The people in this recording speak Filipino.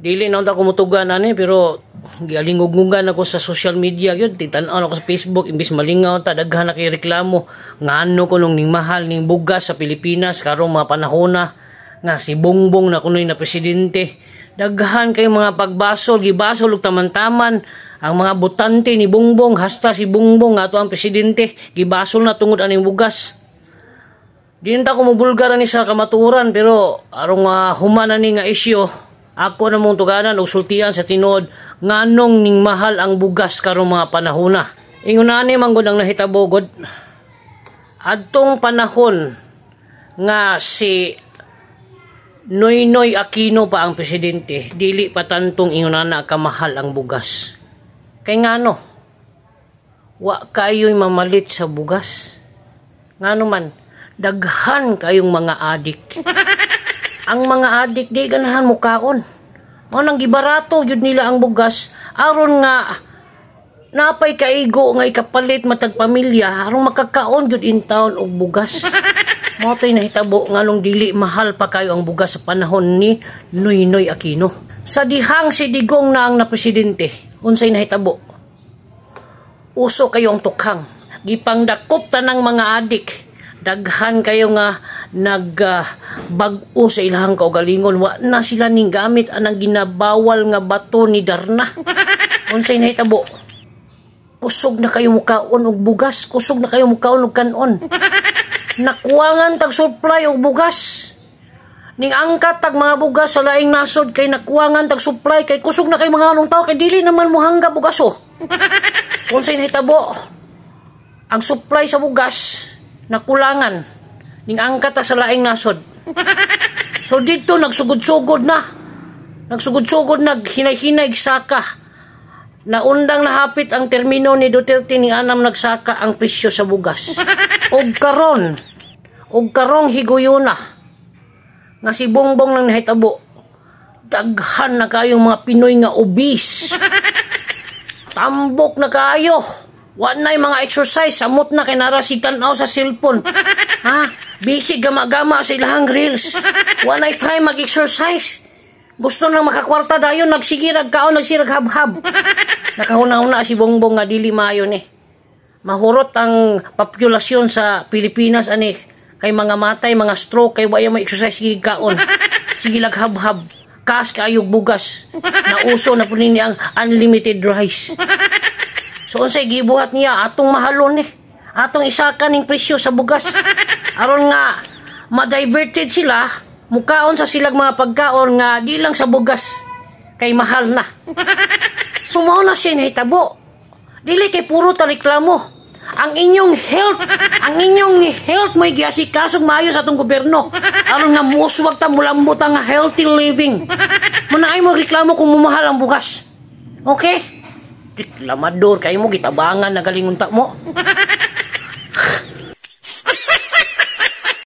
dili na ta kumutugan ani pero gialingugungan ako sa social media gyud titan-aw ako sa Facebook imbis malingaw ta daghan na reklamo ngano ko nung ning mahal ning bugas sa Pilipinas karong mga panahon na nga si Bongbong na kunoy na presidente daghan kay mga pagbasol gibasol og taman-taman ang mga butante ni Bongbong hasta si Bongbong nga ato ang presidente gibasol na tungod aning bugas Di ko mo mubulgar ni sa kamaturan pero arong uh, ah, humana ni nga isyo ako namong tuganan og sultian sa tinod nganong ning mahal ang bugas karong mga panahona. Ingunani man gud ang nahitabo adtong panahon nga si Noynoy Aquino pa ang presidente, dili pa tantong ingunana ka mahal ang bugas. Kay ngano? Wa kayo'y mamalit sa bugas. Ngano man, daghan kayong mga adik ang mga adik di ganahan mukaon. O nang gibarato yun nila ang bugas aron nga napay kaigo nga ikapalit matag pamilya aron makakaon yun in town og bugas. Mo tay nahitabo nga nung dili mahal pa kayo ang bugas sa panahon ni Noynoy Aquino. Sa dihang si Digong na ang napresidente, unsay na hitabo. Uso kayong tukhang. Gipangdakop tanang mga adik. Daghan kayo nga nagbag-o uh, sa ilang kaugalingon wa na sila ning gamit ang ginabawal nga bato ni Darna unsay na nahitabo kusog na kayo mukaon og bugas kusog na kayo mukaon og kanon Nakuangan tag supply og bugas ning angkat tag mga bugas sa laing nasod kay nakuangan tag supply kay kusog na kay mga anong tao kay dili naman mo hangga bugas oh so, unsay nahitabo ang supply sa bugas nakulangan ning angkata ta sa laing nasod. So dito nagsugod-sugod na. Nagsugod-sugod naghinay-hinay saka. Naundang nahapit ang termino ni Duterte ni anam nagsaka ang presyo sa bugas. Og karon, og karong higuyuna nga si Bongbong nang nahitabo. Daghan na kayong mga Pinoy nga obese. Tambok na kayo. Wa na mga exercise, samot na kay narasitan aw sa cellphone. Ha? Busy gamagama gama sa ilahang reels. One night try mag-exercise. Gusto nang makakwarta dayon, nagsigirag kaon, nagsirag habhab. Nakahuna-una si Bongbong nga dili mayo ni. Eh. Mahurot ang populasyon sa Pilipinas ani kay mga matay, mga stroke, kay wayo may exercise sige kaon. Sige habhab. Kas kayo bugas. Nauso na punin niya ang unlimited rice. So unsay gibuhat niya atong mahalon ni. Eh. Atong isa kaning presyo sa bugas aron nga madiverted sila mukaon sa silag mga pagkaon nga di lang sa bugas kay mahal na sumaw na siya hitabo dili kay puro taliklamo ang inyong health ang inyong health may giasikasog maayo sa atong gobyerno aron nga muswag ta mulambot ang healthy living manaay mo reklamo kung mumahal ang bugas okay reklamador kay mo gitabangan nagalingon ta mo